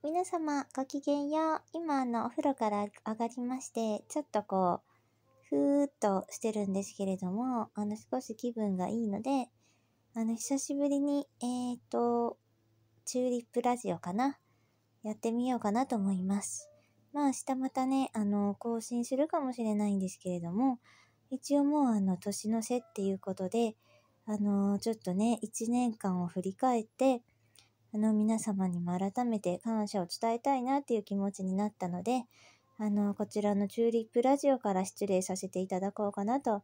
皆様ごきげんよう。今あのお風呂から上がりまして、ちょっとこう、ふーっとしてるんですけれども、あの少し気分がいいので、あの久しぶりに、えーと、チューリップラジオかな。やってみようかなと思います。まあ明日またね、あの、更新するかもしれないんですけれども、一応もうあの、年の瀬っていうことで、あの、ちょっとね、1年間を振り返って、あの皆様にも改めて感謝を伝えたいなっていう気持ちになったので、あの、こちらのチューリップラジオから失礼させていただこうかなと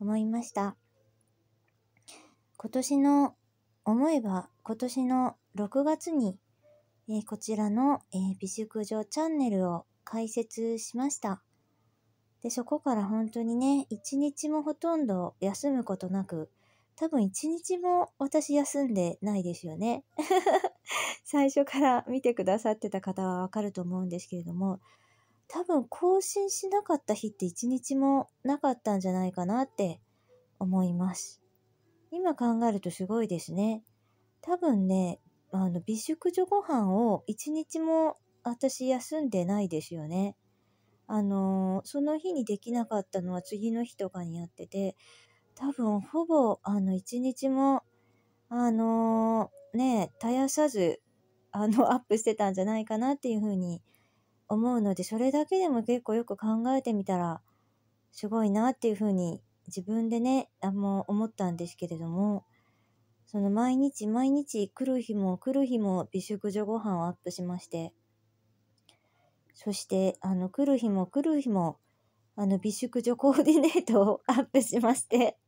思いました。今年の、思えば今年の6月に、えー、こちらの、えー、美粛女チャンネルを開設しました。で、そこから本当にね、一日もほとんど休むことなく多分一日も私休んでないですよね。最初から見てくださってた方はわかると思うんですけれども、多分更新しなかった日って一日もなかったんじゃないかなって思います。今考えるとすごいですね。多分ね、あの、美食女ご飯を一日も私休んでないですよね。あのー、その日にできなかったのは次の日とかにやってて、多分ほぼ、あの、一日も、あのー、ね、絶やさず、あの、アップしてたんじゃないかなっていうふうに思うので、それだけでも結構よく考えてみたら、すごいなっていうふうに自分でね、あの、思ったんですけれども、その毎日毎日来る日も来る日も美食女ご飯をアップしまして、そして、あの、来る日も来る日も、あの、美食女コーディネートをアップしまして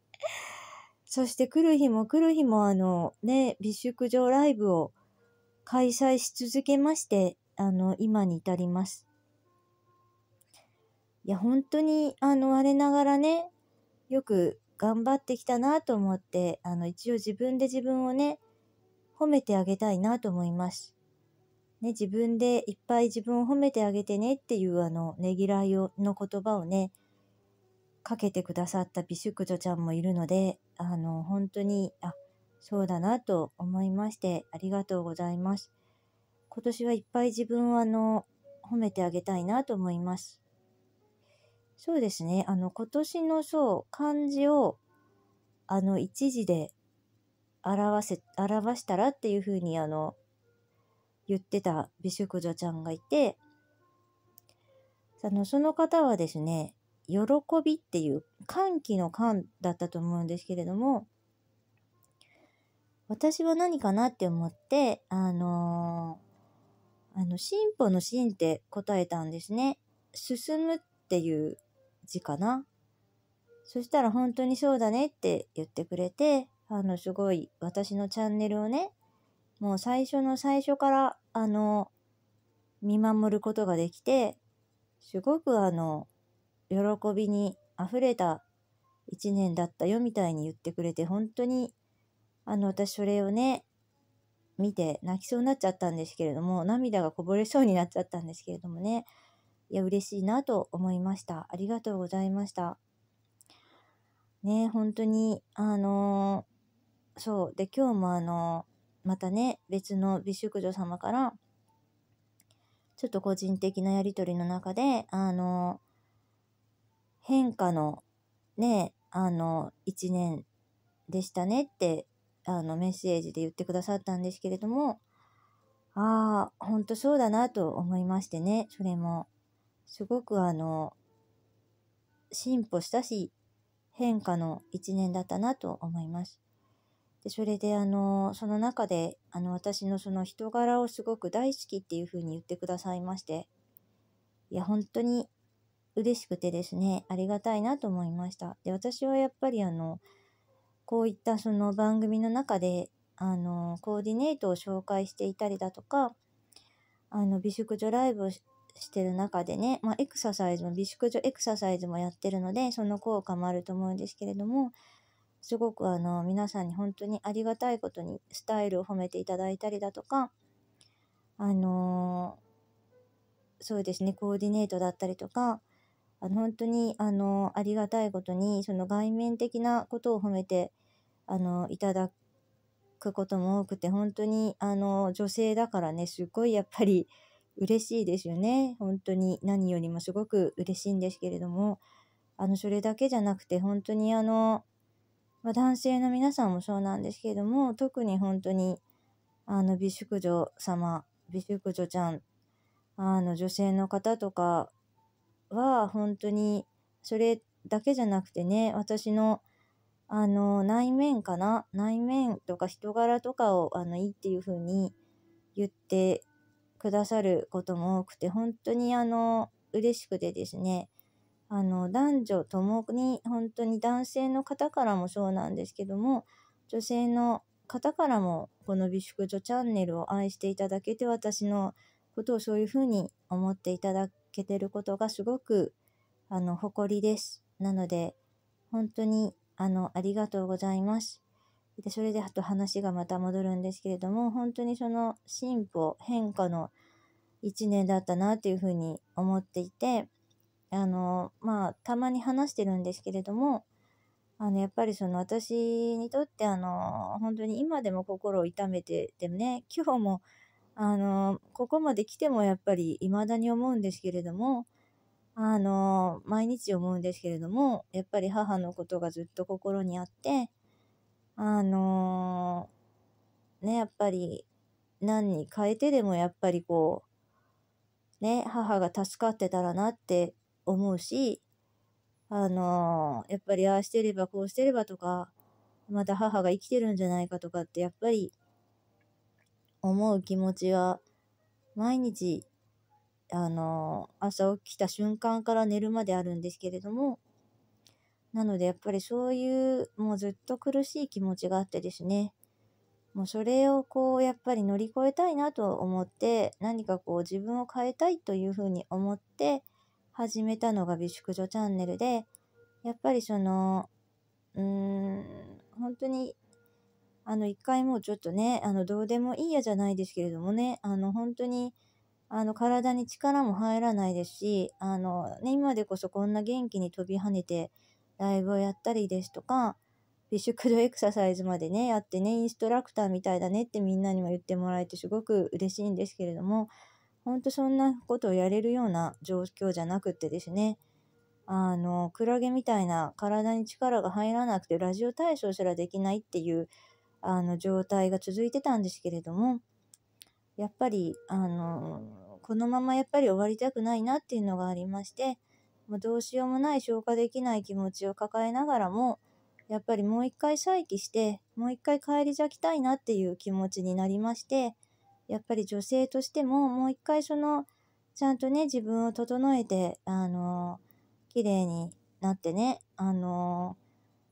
そして来る日も来る日もあのね、美宿場ライブを開催し続けまして、あの、今に至ります。いや、本当に、あの、我ながらね、よく頑張ってきたなと思って、あの、一応自分で自分をね、褒めてあげたいなと思います。ね、自分でいっぱい自分を褒めてあげてねっていうあのねぎらいをの言葉をね、かけてくださったビシュクトちゃんもいるので、あの、本当に、あ、そうだなと思いまして、ありがとうございます。今年はいっぱい自分は、あの、褒めてあげたいなと思います。そうですね、あの、今年のそう、漢字を、あの、一字で表せ、表したらっていうふうに、あの、言ってた美宿女ちゃんがいて、あの、その方はですね、喜びっていう歓喜の感だったと思うんですけれども私は何かなって思ってあのー、あの進歩の進って答えたんですね進むっていう字かなそしたら本当にそうだねって言ってくれてあのすごい私のチャンネルをねもう最初の最初からあの見守ることができてすごくあの喜びに溢れた一年だったよみたいに言ってくれて、本当に、あの、私それをね、見て泣きそうになっちゃったんですけれども、涙がこぼれそうになっちゃったんですけれどもね、いや、嬉しいなと思いました。ありがとうございました。ね、本当に、あのー、そう、で、今日もあのー、またね、別の美宿女様から、ちょっと個人的なやりとりの中で、あのー変化のね、あの、一年でしたねって、あの、メッセージで言ってくださったんですけれども、ああ、ほんとそうだなと思いましてね、それも。すごくあの、進歩したし、変化の一年だったなと思います。で、それであの、その中で、あの、私のその人柄をすごく大好きっていう風に言ってくださいまして、いや、本当に嬉しくてですね、ありがたいなと思いました。で、私はやっぱりあの、こういったその番組の中で、あの、コーディネートを紹介していたりだとか、あの、美宿女ライブをしてる中でね、まあ、エクササイズも、美宿女エクササイズもやってるので、その効果もあると思うんですけれども、すごくあの、皆さんに本当にありがたいことにスタイルを褒めていただいたりだとか、あのー、そうですね、コーディネートだったりとか、あの本当にあのありがたいことにその外面的なことを褒めてあのいただくことも多くて本当にあの女性だからねすごいやっぱり嬉しいですよね本当に何よりもすごく嬉しいんですけれどもあのそれだけじゃなくて本当にあの、まあ、男性の皆さんもそうなんですけれども特に本当にあの美淑女様美淑女ちゃんあの女性の方とかは本当にそれだけじゃなくてね私のあの内面かな内面とか人柄とかをあのいいっていう風に言ってくださることも多くて本当にあの嬉しくてですねあの男女ともに本当に男性の方からもそうなんですけども女性の方からもこの美粛女チャンネルを愛していただけて私のことをそういうふうに思っていただけてることがすごくあの誇りです。なので、本当にあのありがとうございます。でそれであと話がまた戻るんですけれども、本当にその進歩、変化の1年だったなというふうに思っていて、あの、まあ、たまに話してるんですけれども、あの、やっぱりその私にとってあの、本当に今でも心を痛めててね、今日もあのここまで来てもやっぱり未だに思うんですけれどもあの毎日思うんですけれどもやっぱり母のことがずっと心にあってあのねやっぱり何に変えてでもやっぱりこうね母が助かってたらなって思うしあのやっぱりああしてればこうしてればとかまた母が生きてるんじゃないかとかってやっぱり思う気持ちは毎日あの朝起きた瞬間から寝るまであるんですけれどもなのでやっぱりそういうもうずっと苦しい気持ちがあってですねもうそれをこうやっぱり乗り越えたいなと思って何かこう自分を変えたいというふうに思って始めたのが美宿女チャンネルでやっぱりそのうーん本当にあの、一回もうちょっとね、あの、どうでもいいやじゃないですけれどもね、あの、本当に、あの、体に力も入らないですし、あの、ね、今でこそこんな元気に飛び跳ねて、ライブをやったりですとか、フィッシュクドエクササイズまでね、やってね、インストラクターみたいだねってみんなにも言ってもらえてすごく嬉しいんですけれども、本当そんなことをやれるような状況じゃなくってですね、あの、クラゲみたいな体に力が入らなくてラジオ体操すらできないっていうあの状態が続いてたんですけれどもやっぱりあのこのままやっぱり終わりたくないなっていうのがありましてもどうしようもない消化できない気持ちを抱えながらもやっぱりもう一回再起してもう一回返り咲きたいなっていう気持ちになりましてやっぱり女性としてももう一回そのちゃんとね自分を整えてあの綺麗になってねあの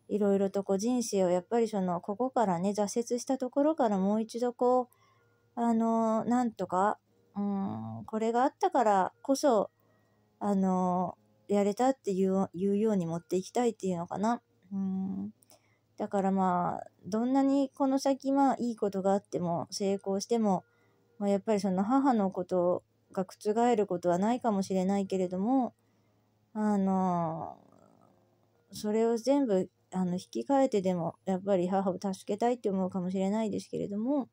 いろいろとこう人生をやっぱりそのここからね挫折したところからもう一度こうあのなんとかうんこれがあったからこそあのやれたっていういうように持っていきたいっていうのかな。うんだからまあどんなにこの先まあいいことがあっても成功しても、まあ、やっぱりその母のことが覆ることはないかもしれないけれどもあのそれを全部あの、引き換えてでも、やっぱり母を助けたいって思うかもしれないですけれども、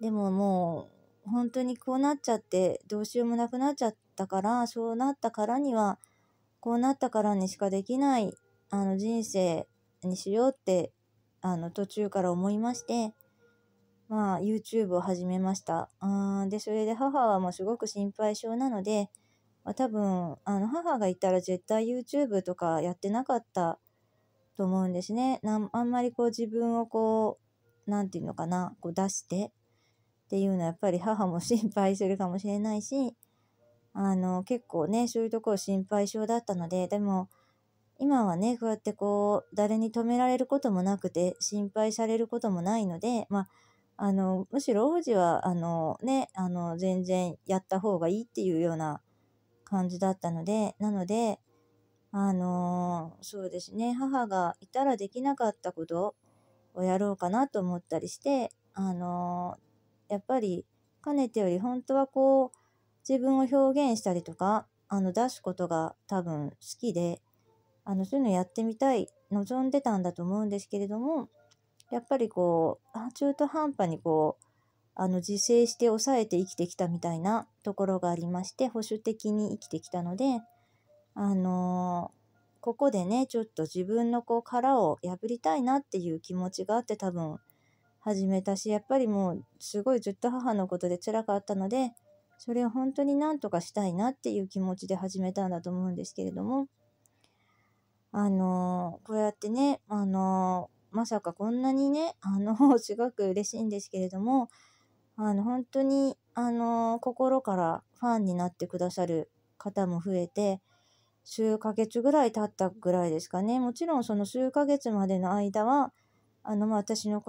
でももう、本当にこうなっちゃって、どうしようもなくなっちゃったから、そうなったからには、こうなったからにしかできない、あの、人生にしようって、あの、途中から思いまして、まあ、YouTube を始めました。あで、それで母はもうすごく心配性なので、まあ、多分あの母がいたら絶対 YouTube とかやってなかったと思うんですね。なあんまりこう自分をこう何て言うのかなこう出してっていうのはやっぱり母も 心配するかもしれないしあの結構ねそういうところ心配性だったのででも今はねこうやってこう誰に止められることもなくて心配されることもないのでまああのむしろ王子はあのねあの全然やった方がいいっていうような感じだったので、なので、あのー、そうですね、母がいたらできなかったことをやろうかなと思ったりして、あのー、やっぱりかねてより本当はこう、自分を表現したりとか、あの、出すことが多分好きで、あの、そういうのやってみたい、望んでたんだと思うんですけれども、やっぱりこう、中途半端にこう、あの自制して抑えて生きてきたみたいなところがありまして保守的に生きてきたのであのー、ここでねちょっと自分のこう殻を破りたいなっていう気持ちがあって多分始めたしやっぱりもうすごいずっと母のことで辛かったのでそれを本当になんとかしたいなっていう気持ちで始めたんだと思うんですけれどもあのー、こうやってねあのー、まさかこんなにねあの すごく嬉しいんですけれどもあの、本当に、あの、心からファンになってくださる方も増えて、数ヶ月ぐらい経ったぐらいですかね。もちろんその数ヶ月までの間は、あの、まあ、私のこと